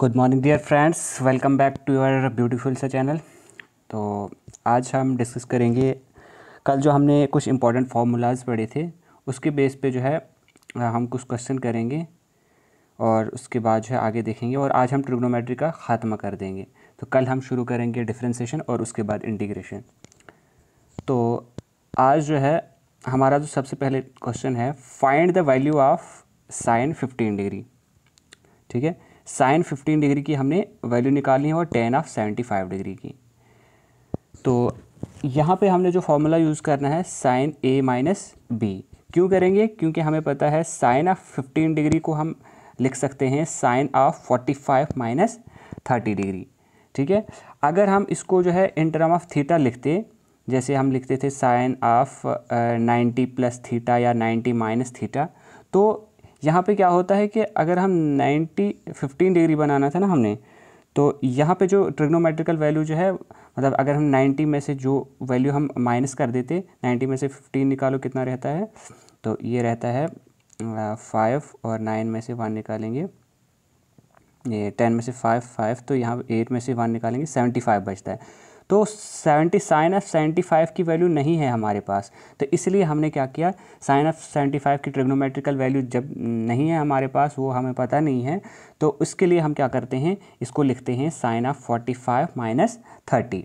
good morning dear friends welcome back to your beautiful सा channel तो आज हम डिस्कस करेंगे कल जो हमने कुछ इंपॉर्टेंट फार्मूलाज पढ़े थे उसके बेस पे जो है हम कुछ क्वेश्चन करेंगे और उसके बाद जो है आगे देखेंगे और आज हम ट्रिग्नोमेट्री का ख़ात्मा कर देंगे तो कल हम शुरू करेंगे डिफ्रेंसीशन और उसके बाद इंटीग्रेशन तो आज जो है हमारा जो सबसे पहले क्वेश्चन है find the value of sine fifteen degree ठीक है साइन फिफ्टीन डिग्री की हमने वैल्यू निकाली है और tan of seventy five degree की तो यहाँ पे हमने जो फॉर्मूला यूज़ करना है साइन ए माइनस बी क्यों करेंगे क्योंकि हमें पता है साइन ऑफ फिफ्टीन डिग्री को हम लिख सकते हैं sine of forty five minus thirty degree ठीक है अगर हम इसको जो है इन टर्म ऑफ थीटा लिखते जैसे हम लिखते थे sine of ninety plus theta या नाइन्टी माइनस थीटा तो यहाँ पे क्या होता है कि अगर हम 90 15 डिग्री बनाना था ना हमने तो यहाँ पे जो ट्रिग्नोमेट्रिकल वैल्यू जो है मतलब अगर हम 90 में से जो वैल्यू हम माइनस कर देते 90 में से 15 निकालो कितना रहता है तो ये रहता है फाइव और नाइन में से वन निकालेंगे ये टेन में से फाइव फाइव तो यहाँ एट में से वन निकालेंगे सेवेंटी फाइव बचता है तो 70 साइन ऑफ फ़ाइव की वैल्यू नहीं है हमारे पास तो इसलिए हमने क्या किया साइन ऑफ फ़ाइव की ट्रिग्नोमेट्रिकल वैल्यू जब नहीं है हमारे पास वो हमें पता नहीं है तो उसके लिए हम क्या करते हैं इसको लिखते हैं sine of forty five minus thirty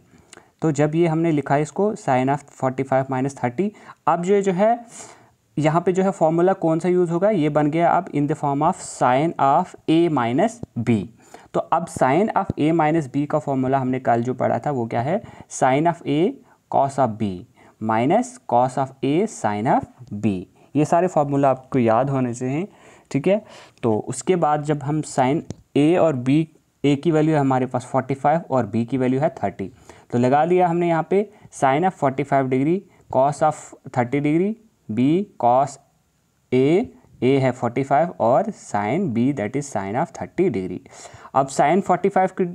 तो जब ये हमने लिखा है इसको sine of forty five minus thirty अब जो जो है यहाँ पे जो है फॉर्मूला कौन सा यूज़ होगा ये बन गया अब in the form of sine of A minus B तो अब sine of A minus B का फॉर्मूला हमने कल जो पढ़ा था वो क्या है sine of A cos of B minus cos of A sine of B ये सारे फार्मूला आपको याद होने से हैं ठीक है तो उसके बाद जब हम साइन ए और बी ए की वैल्यू है हमारे पास 45 और बी की वैल्यू है 30 तो लगा लिया हमने यहाँ पे sine of 45 degree cos of 30 degree B cos A A है 45 और sine B that is sine of 30 degree अब साइन 45 की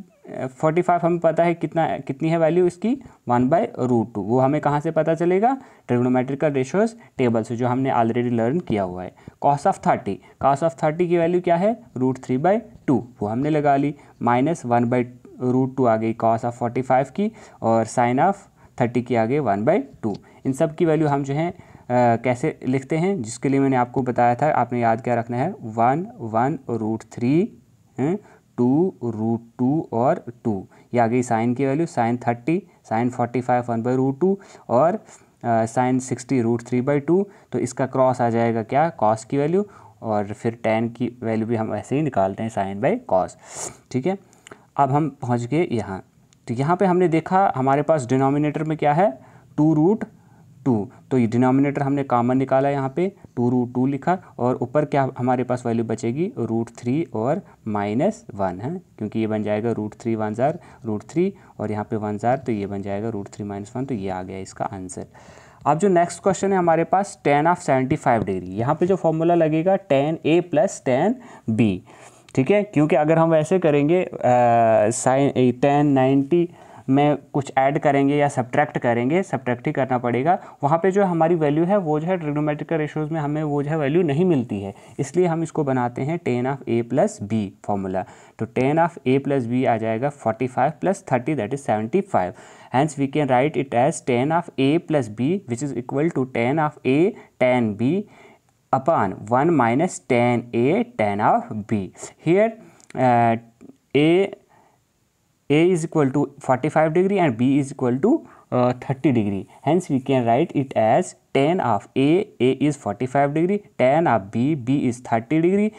45 हमें पता है कितना कितनी है वैल्यू इसकी वन बाय रूट टू वो हमें कहाँ से पता चलेगा ट्रिग्नोमेट्रिकल रेशियोज टेबल से जो हमने ऑलरेडी लर्न किया हुआ है cos of thirty cos of thirty की वैल्यू क्या है रूट थ्री बाई टू वो हमने लगा ली minus one by root two आ गई कॉस ऑफ फोर्टी फाइव की और साइन ऑफ थर्टी की आ गई वन बाई टू इन सब की वैल्यू हम जो है कैसे लिखते हैं जिसके लिए मैंने आपको बताया था आपने याद क्या रखना है one one root three two root two और टू ये आ गई साइन की value sine thirty sine forty five one by root two और sine sixty root three by two तो इसका क्रॉस आ जाएगा क्या कॉस की वैल्यू और फिर टेन की वैल्यू भी हम ऐसे ही निकालते हैं साइन बाई कॉस ठीक है अब हम पहुंच गए यहाँ तो यहाँ पे हमने देखा हमारे पास डिनोमिनेटर में क्या है टू रूट टू तो ये डिनोमिनेटर हमने कॉमन निकाला यहाँ पे टू रूट टू लिखा और ऊपर क्या हमारे पास वैल्यू बचेगी रूट थ्री और माइनस वन है क्योंकि ये बन जाएगा रूट थ्री वन ज़ार रूट थ्री और यहाँ पे वन ज़ार तो ये बन जाएगा रूट थ्री माइनस वन तो ये आ गया इसका आंसर अब जो नेक्स्ट क्वेश्चन है हमारे पास tan of seventy five degree यहाँ पर जो फॉर्मूला लगेगा tan A plus tan B ठीक है क्योंकि अगर हम वैसे करेंगे साइन टेन नाइन्टी में कुछ ऐड करेंगे या सब्ट्रैक्ट करेंगे सब्ट्रैक्ट ही करना पड़ेगा वहाँ पे जो हमारी वैल्यू है वो जो है ट्रिग्नोमेट्रिकल रेशोज़ में हमें वो जो है वैल्यू नहीं मिलती है इसलिए हम इसको बनाते हैं tan of A plus B formula तो tan of A plus B आ जाएगा forty five plus thirty that is seventy five hence we can write it as tan of A plus B which is equal to tan of A tan B upon one minus tan A tan of B here A A is equal to 45 degree and B is equal to uh, 30 degree hence we can write it as tan of a a is 45 degree tan of b b is 30 degree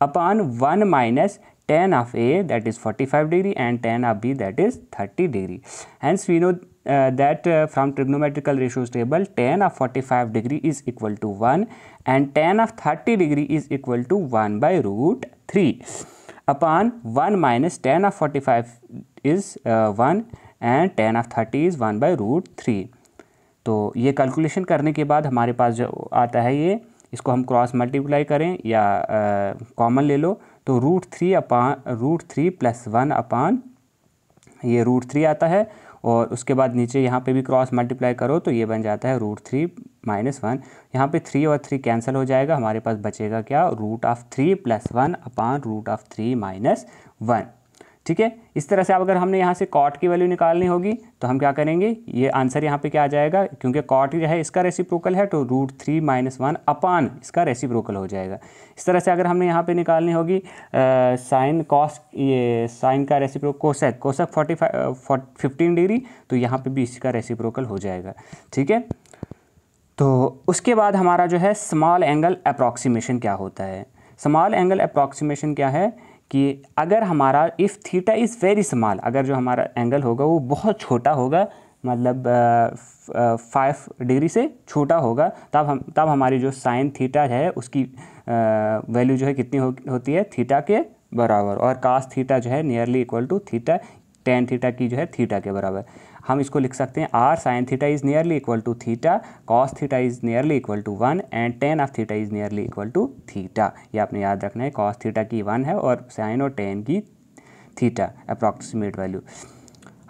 upon 1 minus tan of a that is 45 degree and tan of b that is 30 degree hence we know uh, that uh, from trigonometrical ratios table tan of 45 degree is equal to 1 and tan of 30 degree is equal to 1 by root 3 upon one minus tan of forty five is one and tan of thirty is one by root three तो ये calculation करने के बाद हमारे पास जो आता है ये इसको हम क्रॉस मल्टीप्लाई करें या कॉमन uh, ले लो तो root three upon root three plus one upon ये रूट थ्री आता है और उसके बाद नीचे यहाँ पे भी क्रॉस मल्टीप्लाई करो तो ये बन जाता है रूट थ्री माइनस वन यहाँ पे थ्री और थ्री कैंसिल हो जाएगा हमारे पास बचेगा क्या root of three plus one upon root of three minus one ठीक है इस तरह से अगर हमने यहाँ से कॉट की वैल्यू निकालनी होगी तो हम क्या करेंगे ये आंसर यहाँ पे क्या आ जाएगा क्योंकि कॉट जो है इसका रेसिप्रोकल है तो root three minus one upon इसका रेसिप्रोकल हो जाएगा इस तरह से अगर हमने यहाँ पे निकालनी होगी साइन कॉस ये साइन का reciprocal cosec cosec forty five fifteen degree तो यहाँ पर भी इसका रेसिप्रोकल हो जाएगा ठीक है तो उसके बाद हमारा जो है स्मॉल एंगल अप्रॉक्सीमेशन क्या होता है स्मॉल एंगल अप्रॉक्सीमेशन क्या है कि अगर हमारा if theta is very small अगर जो हमारा एंगल होगा वो बहुत छोटा होगा मतलब फाइव डिग्री से छोटा होगा तब हम तब हमारी जो साइन थीटा है उसकी वैल्यू जो है कितनी हो, होती है थीटा के बराबर और कास्ट थीटा जो है nearly equal to theta tan theta की जो है थीटा के बराबर हम इसको लिख सकते हैं or sine theta is nearly equal to theta cos theta is nearly equal to one and tan of theta is nearly equal to theta ये आपने याद रखना है कॉस थीटा की वन है और साइन और टेन की थीटा अप्रॉक्सीमेट वैल्यू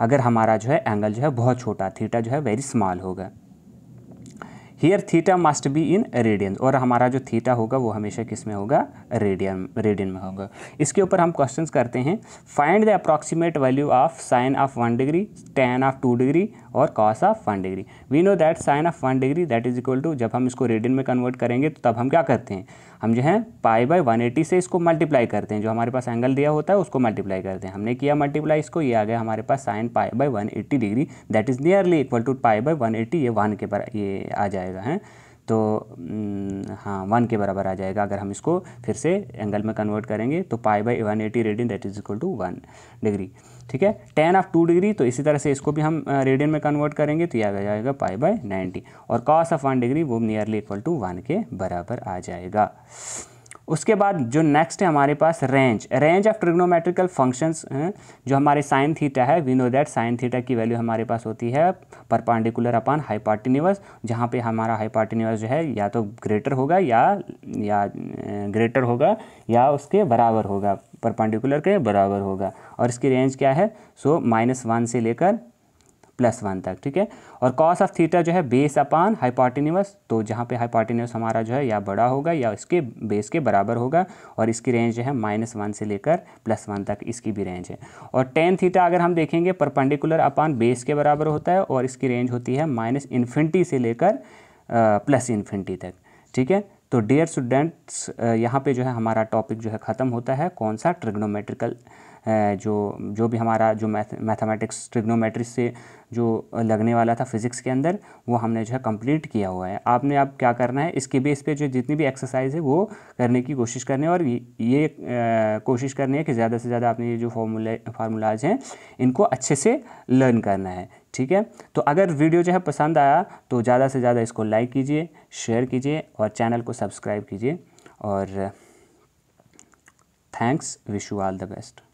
अगर हमारा जो है एंगल जो है बहुत छोटा थीटा जो है वेरी स्मॉल होगा here theta must be in radian और हमारा जो थीटा होगा वो हमेशा किस में होगा रेडियन रेडियन में होगा इसके ऊपर हम क्वेश्चन करते हैं find the approximate value of sine of one degree tan of two degree और cos of one degree we know that sine of one degree that is equal to जब हम इसको रेडियन में कन्वर्ट करेंगे तो तब हम क्या करते हैं हम जो है पाई बाय 180 से इसको मल्टीप्लाई करते हैं जो हमारे पास एंगल दिया होता है उसको मल्टीप्लाई करते हैं हमने किया मल्टीप्लाई इसको ये आ गया हमारे पास sine pi by 180 degree that is nearly equal to pi by 180 ये वन के पर ये आ जाएगा जाएगा हैं तो हाँ वन के बराबर आ जाएगा अगर हम इसको फिर से एंगल में कन्वर्ट करेंगे तो pi by one eighty radian that is equal to one degree ठीक है टेन ऑफ टू डिग्री तो इसी तरह से इसको भी हम रेडियन में कन्वर्ट करेंगे तो यह आ जाएगा पाई बाई नाइन्टी और कॉस ऑफ वन डिग्री वो नियरली इक्वल टू वन के बराबर आ जाएगा उसके बाद जो नेक्स्ट है हमारे पास range range of trigonometrical functions जो हमारे साइन थीटा है we know that sine theta की वैल्यू हमारे पास होती है परपांडिकुलर अपॉन हाइपार्टिनिवस जहाँ पे हमारा हाइपार्टिनिवस जो है या तो ग्रेटर होगा या या ग्रेटर अं, होगा या उसके बराबर होगा परपांडिकुलर के बराबर होगा और इसकी रेंज क्या है सो माइनस वन से लेकर प्लस वन तक ठीक है और कॉस ऑफ थीटा जो है बेस अपान हाइपॉटिनिवस तो जहाँ पे हाइपॉटिनिवस हमारा जो है या बड़ा होगा या इसके बेस के बराबर होगा और इसकी रेंज जो है माइनस वन से लेकर प्लस वन तक इसकी भी रेंज है और टेन थीटा अगर हम देखेंगे परपेंडिकुलर अपान बेस के बराबर होता है और इसकी रेंज होती है माइनस इन्फिनिटी से लेकर प्लस इन्फिनिटी तक ठीक है तो डियर स्टूडेंट्स यहाँ पे जो है हमारा टॉपिक जो है ख़त्म होता है कौन सा ट्रिग्नोमेट्रिकल जो जो भी हमारा जो मैथ मैथमेटिक्स ट्रिग्नोमेट्री से जो लगने वाला था फिज़िक्स के अंदर वो हमने जो है कंप्लीट किया हुआ है आपने अब आप क्या करना है इसके बेस पे जो जितनी भी एक्सरसाइज है वो करने की कोशिश करनी है और ये आ, कोशिश करनी है कि ज़्यादा से ज़्यादा आपने ये जो फॉर्मूला फार्मूलाज हैं इनको अच्छे से लर्न करना है ठीक है तो अगर वीडियो जो है पसंद आया तो ज़्यादा से ज़्यादा इसको लाइक कीजिए शेयर कीजिए और चैनल को सब्सक्राइब कीजिए और thanks wish you all the best